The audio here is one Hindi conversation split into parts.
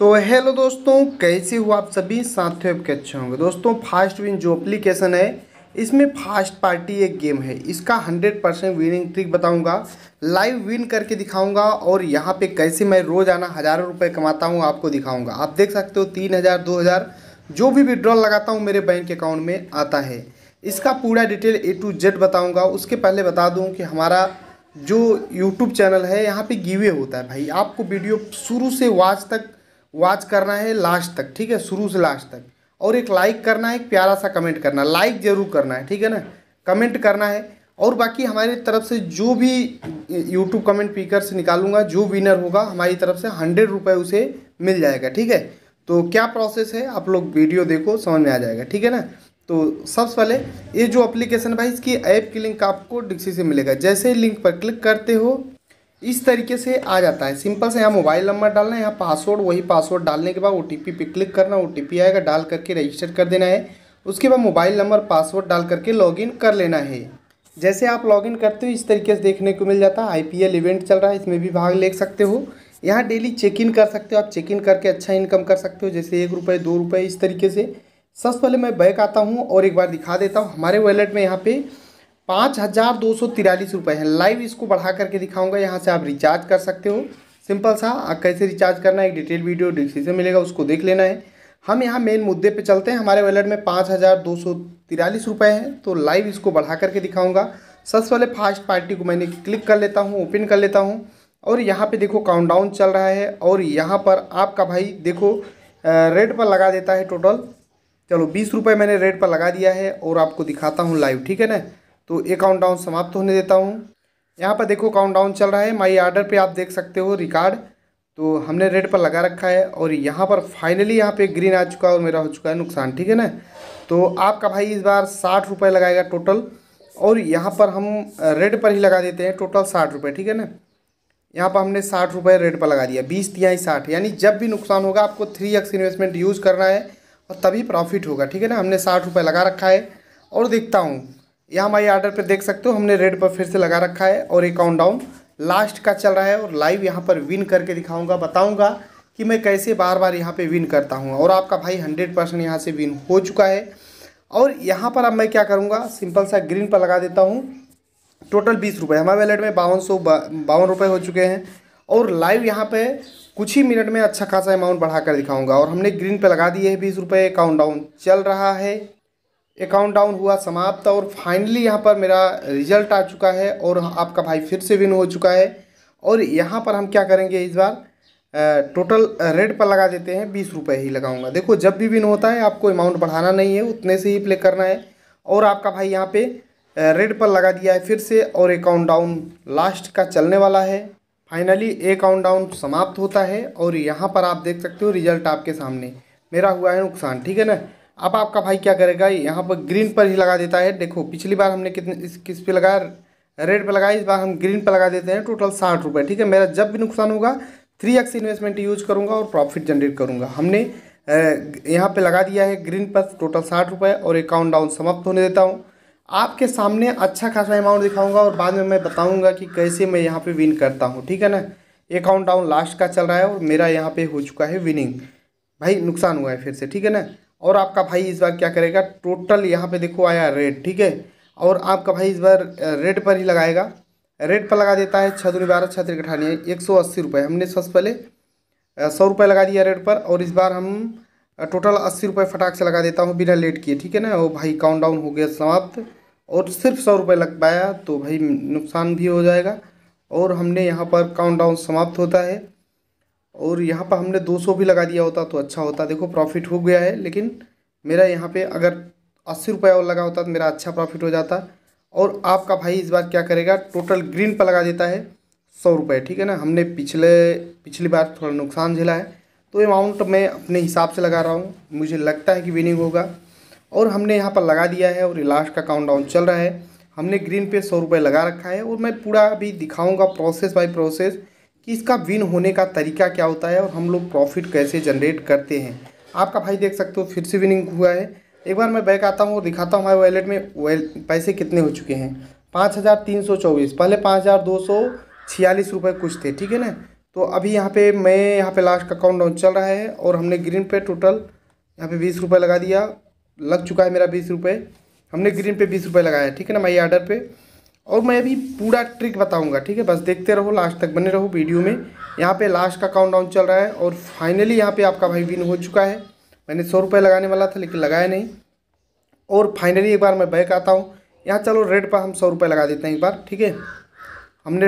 तो हेलो दोस्तों कैसे हो आप सभी साथियों के अच्छे होंगे दोस्तों फास्ट विन जो एप्लीकेशन है इसमें फास्ट पार्टी एक गेम है इसका 100 परसेंट विनिंग ट्रिक बताऊंगा लाइव विन करके दिखाऊंगा और यहाँ पे कैसे मैं रोज़ाना हज़ारों रुपए कमाता हूँ आपको दिखाऊंगा आप देख सकते हो तीन हज़ार दो हज़ार जो भी विड्रॉल लगाता हूँ मेरे बैंक अकाउंट में आता है इसका पूरा डिटेल ए टू जेड बताऊँगा उसके पहले बता दूँ कि हमारा जो यूट्यूब चैनल है यहाँ पर गिवे होता है भाई आपको वीडियो शुरू से वाच तक वॉच करना है लास्ट तक ठीक है शुरू से लास्ट तक और एक लाइक करना है एक प्यारा सा कमेंट करना लाइक ज़रूर करना है ठीक है ना कमेंट करना है और बाकी हमारी तरफ से जो भी यूट्यूब कमेंट पीकर से निकालूंगा जो विनर होगा हमारी तरफ से हंड्रेड रुपये उसे मिल जाएगा ठीक है तो क्या प्रोसेस है आप लोग वीडियो देखो समझ में आ जाएगा ठीक है ना तो सबसे पहले ये जो एप्लीकेशन भाई इसकी ऐप की लिंक आपको डिक्सी से मिलेगा जैसे लिंक पर क्लिक करते हो इस तरीके से आ जाता है सिंपल से यहाँ मोबाइल नंबर डालना है यहाँ पासवर्ड वही पासवर्ड डालने के बाद ओ टी पे क्लिक करना ओ आएगा डाल करके रजिस्टर कर देना है उसके बाद मोबाइल नंबर पासवर्ड डाल करके लॉगिन कर लेना है जैसे आप लॉगिन करते हो इस तरीके से देखने को मिल जाता है आई इवेंट चल रहा है इसमें भी भाग ले सकते हो यहाँ डेली चेक इन कर सकते हो आप चेक इन करके अच्छा इनकम कर सकते हो जैसे एक रुपये दो रुपये इस तरीके से सबसे पहले मैं बैक आता हूँ और एक बार दिखा देता हूँ हमारे वॉलेट में यहाँ पे पाँच हज़ार दो सौ तिरालीस रुपये है लाइव इसको बढ़ा करके दिखाऊंगा यहाँ से आप रिचार्ज कर सकते हो सिंपल सा कैसे रिचार्ज करना है एक डिटेल वीडियो डिस्क्रिप्शन मिलेगा उसको देख लेना है हम यहाँ मेन मुद्दे पे चलते हैं हमारे वैलेट में पाँच हज़ार दो सौ तिरालीस रुपये हैं तो लाइव इसको बढ़ा करके दिखाऊँगा सबसे पहले फास्ट पार्टी को मैंने क्लिक कर लेता हूँ ओपन कर लेता हूँ और यहाँ पर देखो काउंट चल रहा है और यहाँ पर आपका भाई देखो रेड पर लगा देता है टोटल चलो बीस रुपये मैंने रेड पर लगा दिया है और आपको दिखाता हूँ लाइव ठीक है ना तो ये काउंटडाउन समाप्त होने देता हूँ यहाँ पर देखो काउंटडाउन चल रहा है माई आर्डर पे आप देख सकते हो रिकार्ड तो हमने रेड पर लगा रखा है और यहाँ पर फाइनली यहाँ पे ग्रीन आ चुका है और मेरा हो चुका है नुकसान ठीक है ना तो आपका भाई इस बार साठ रुपये लगाएगा टोटल और यहाँ पर हम रेड पर ही लगा देते हैं टोटल साठ रुपये ठीक है ना यहाँ पर हमने साठ रुपये रेड पर लगा दिया बीस तिहाई साठ यानी जब भी नुकसान होगा आपको थ्री एक्स इन्वेस्टमेंट यूज़ करना है और तभी प्रॉफिट होगा ठीक है ना हमने साठ रुपये लगा रखा है और देखता हूँ यहाँ हमारे ऑर्डर पे देख सकते हो हमने रेड पर फिर से लगा रखा है और ये काउंट डाउन लास्ट का चल रहा है और लाइव यहाँ पर विन करके दिखाऊँगा बताऊँगा कि मैं कैसे बार बार यहाँ पे विन करता हूँ और आपका भाई हंड्रेड परसेंट यहाँ से विन हो चुका है और यहाँ पर अब मैं क्या करूँगा सिंपल सा ग्रीन पर लगा देता हूँ टोटल बीस रुपये हमारे वैलेट में बावन सौ बावन रुपये हो चुके हैं और लाइव यहाँ पर कुछ ही मिनट में अच्छा खासा अमाउंट बढ़ा कर दिखाऊंगा और हमने ग्रीन पे लगा दिए है बीस रुपये काउंट डाउन चल रहा है अकाउंट डाउन हुआ समाप्त और फाइनली यहाँ पर मेरा रिजल्ट आ चुका है और आपका भाई फिर से विन हो चुका है और यहाँ पर हम क्या करेंगे इस बार टोटल रेड पर लगा देते हैं बीस रुपये ही लगाऊंगा देखो जब भी विन होता है आपको अमाउंट बढ़ाना नहीं है उतने से ही प्ले करना है और आपका भाई यहाँ पे रेड पर लगा दिया है फिर से और अकाउंट डाउन लास्ट का चलने वाला है फाइनली एक काउंट डाउन समाप्त होता है और यहाँ पर आप देख सकते हो रिजल्ट आपके सामने मेरा हुआ है नुकसान ठीक है ना अब आपका भाई क्या करेगा यहाँ पर ग्रीन पर ही लगा देता है देखो पिछली बार हमने कितने इस किस पे लगाया रेड पे लगाया इस बार हम ग्रीन पे लगा देते हैं टोटल साठ रुपये ठीक है मेरा जब भी नुकसान होगा थ्री एक्स इन्वेस्टमेंट यूज करूँगा और प्रॉफिट जनरेट करूँगा हमने यहाँ पे लगा दिया है ग्रीन पर टोटल साठ रुपये और एक काउंट डाउन समाप्त होने देता हूँ आपके सामने अच्छा खासा अमाउंट दिखाऊँगा और बाद में मैं बताऊँगा कि कैसे मैं यहाँ पर विन करता हूँ ठीक है ना एक काउंट डाउन लास्ट का चल रहा है और मेरा यहाँ पर हो चुका है विनिंग भाई नुकसान हुआ है फिर से ठीक है ना और आपका भाई इस बार क्या करेगा टोटल यहाँ पे देखो आया रेड ठीक है और आपका भाई इस बार रेड पर ही लगाएगा रेड पर लगा देता है छः दूनी बारह छः अठानवे एक सौ अस्सी रुपये हमने सबसे पहले सौ रुपये लगा दिया रेड पर और इस बार हम टोटल अस्सी रुपये फटाक से लगा देता हूँ बिना लेट किए ठीक है ना वो भाई काउंट डाउन हो गया समाप्त और सिर्फ सौ रुपये लग पाया तो भाई नुकसान भी हो जाएगा और हमने यहाँ पर काउंट डाउन समाप्त होता है और यहाँ पर हमने 200 भी लगा दिया होता तो अच्छा होता देखो प्रॉफिट हो गया है लेकिन मेरा यहाँ पे अगर अस्सी रुपये और लगा होता तो मेरा अच्छा प्रॉफिट हो जाता और आपका भाई इस बार क्या करेगा टोटल ग्रीन पर लगा देता है सौ रुपये ठीक है ना हमने पिछले पिछली बार थोड़ा नुकसान झेला है तो अमाउंट मैं अपने हिसाब से लगा रहा हूँ मुझे लगता है कि विनिंग होगा और हमने यहाँ पर लगा दिया है और लास्ट का काउंट डाउन चल रहा है हमने ग्रीन पे सौ रुपये लगा रखा है और मैं पूरा अभी दिखाऊंगा प्रोसेस बाय प्रोसेस कि इसका विन होने का तरीका क्या होता है और हम लोग प्रॉफिट कैसे जनरेट करते हैं आपका भाई देख सकते हो फिर से विनिंग हुआ है एक बार मैं बैक आता हूँ और दिखाता हूँ हमारे वैलेट में वैल पैसे कितने हो चुके हैं पाँच हज़ार तीन सौ चौबीस पहले पाँच हज़ार दो सौ छियालीस रुपये कुछ थे ठीक है ना तो अभी यहाँ पे मैं यहाँ पे लास्ट का काउंट डाउन चल रहा है और हमने ग्रीन पे टोटल यहाँ पे बीस रुपये लगा दिया लग चुका है मेरा बीस रुपये हमने ग्रीन पे बीस रुपये लगाया ठीक है ना माई आर्डर पर और मैं अभी पूरा ट्रिक बताऊंगा ठीक है बस देखते रहो लास्ट तक बने रहो वीडियो में यहाँ पे लास्ट का काउंटडाउन चल रहा है और फाइनली यहाँ पे आपका भाई विन हो चुका है मैंने सौ रुपये लगाने वाला था लेकिन लगाया नहीं और फाइनली एक बार मैं बैक आता हूँ यहाँ चलो रेड पर हम सौ रुपये लगा देते हैं एक बार ठीक है हमने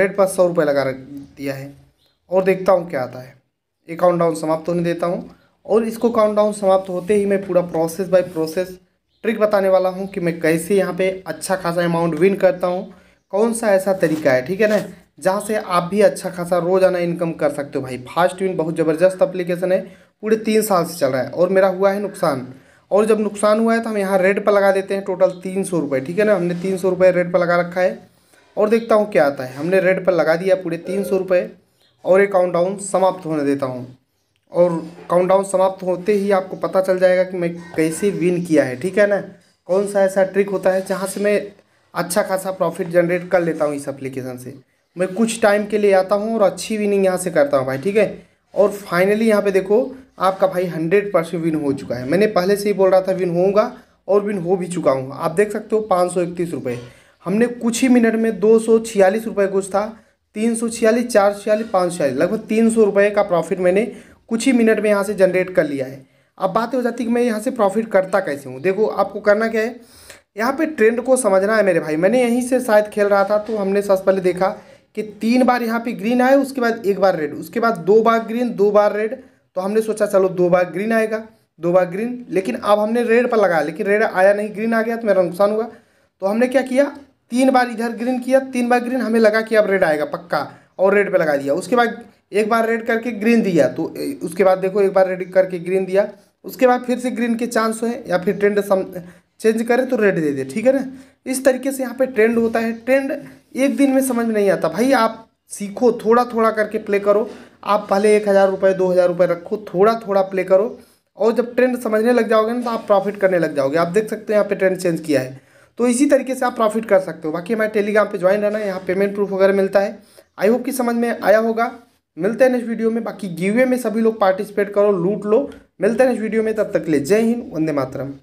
रेड पर सौ रुपये लगा दिया है और देखता हूँ क्या आता है ये डाउन समाप्त होने देता हूँ और इसको डाउन समाप्त होते ही मैं पूरा प्रोसेस बाई प्रोसेस ट्रिक बताने वाला हूँ कि मैं कैसे यहाँ पे अच्छा खासा अमाउंट विन करता हूँ कौन सा ऐसा तरीका है ठीक है ना जहाँ से आप भी अच्छा खासा रोजाना इनकम कर सकते हो भाई फास्ट विन बहुत ज़बरदस्त अप्लीकेशन है पूरे तीन साल से चल रहा है और मेरा हुआ है नुकसान और जब नुकसान हुआ है तो हम यहाँ रेड पर लगा देते हैं टोटल तीन सौ रुपये ठीक है ना हमने तीन सौ रुपये रेड पर लगा रखा है और देखता हूँ क्या आता है हमने रेड पर लगा दिया पूरे तीन सौ रुपये और एक काउंट डाउन समाप्त होने देता हूँ और काउंटडाउन समाप्त होते ही आपको पता चल जाएगा कि मैं कैसे विन किया है ठीक है ना कौन सा ऐसा ट्रिक होता है जहाँ से मैं अच्छा खासा प्रॉफिट जनरेट कर लेता हूँ इस एप्लीकेशन से मैं कुछ टाइम के लिए आता हूँ और अच्छी विनिंग यहाँ से करता हूँ भाई ठीक है और फाइनली यहाँ पे देखो आपका भाई हंड्रेड परसेंट विन हो चुका है मैंने पहले से ही बोल रहा था विन होऊंगा और विन हो भी चुका हूँ आप देख सकते हो पाँच सौ इकतीस रुपये हमने कुछ ही मिनट में दो सौ छियालीस रुपये कुछ था तीन सौ छियालीस चार छियालीस पाँच सौ छियालीस लगभग तीन सौ रुपये का प्रॉफिट मैंने कुछ ही मिनट में यहाँ से जनरेट कर लिया है अब बात हो जाती है कि मैं यहाँ से प्रॉफिट करता कैसे हूँ देखो आपको करना क्या है यहाँ पे ट्रेंड को समझना है मेरे भाई मैंने यहीं से शायद खेल रहा था तो हमने सबसे पहले देखा कि तीन बार यहाँ पे ग्रीन आए उसके बाद एक बार रेड उसके बाद दो बार ग्रीन दो बार रेड तो हमने सोचा चलो दो बार ग्रीन आएगा दो बार ग्रीन लेकिन अब हमने रेड पर लगाया लेकिन रेड आया नहीं ग्रीन आ गया तो मेरा नुकसान हुआ तो हमने क्या किया तीन बार इधर ग्रीन किया तीन बार ग्रीन हमें लगा कि अब रेड आएगा पक्का और रेड पे लगा दिया उसके बाद एक बार रेड करके ग्रीन दिया तो उसके बाद देखो एक बार रेड करके ग्रीन दिया उसके बाद फिर से ग्रीन के चांस हो या फिर ट्रेंड सम चेंज करें तो रेड दे दे ठीक है ना इस तरीके से यहाँ पे ट्रेंड होता है ट्रेंड एक दिन में समझ में नहीं आता भाई आप सीखो थोड़ा थोड़ा करके प्ले करो आप पहले एक हज़ार रुपये दो हज़ार रुपये रखो थोड़ा थोड़ा प्ले करो और जब ट्रेंड समझने लग जाओगे ना तो आप प्रॉफिट करने लग जाओगे आप देख सकते हो यहाँ पे ट्रेंड चेंज किया है तो इसी तरीके से आप प्रॉफिट कर सकते हो बाकी हमारे टेलीग्राम पे ज्वाइन रहना यहाँ पेमेंट प्रूफ वगैरह मिलता है आई होप कि समझ में आया होगा मिलते हैं नेक्स्ट वीडियो में बाकी गिवे में सभी लोग पार्टिसिपेट करो लूट लो मिलते हैं नेक्स्ट वीडियो में तब तक ले जय हिंद वंदे मातरम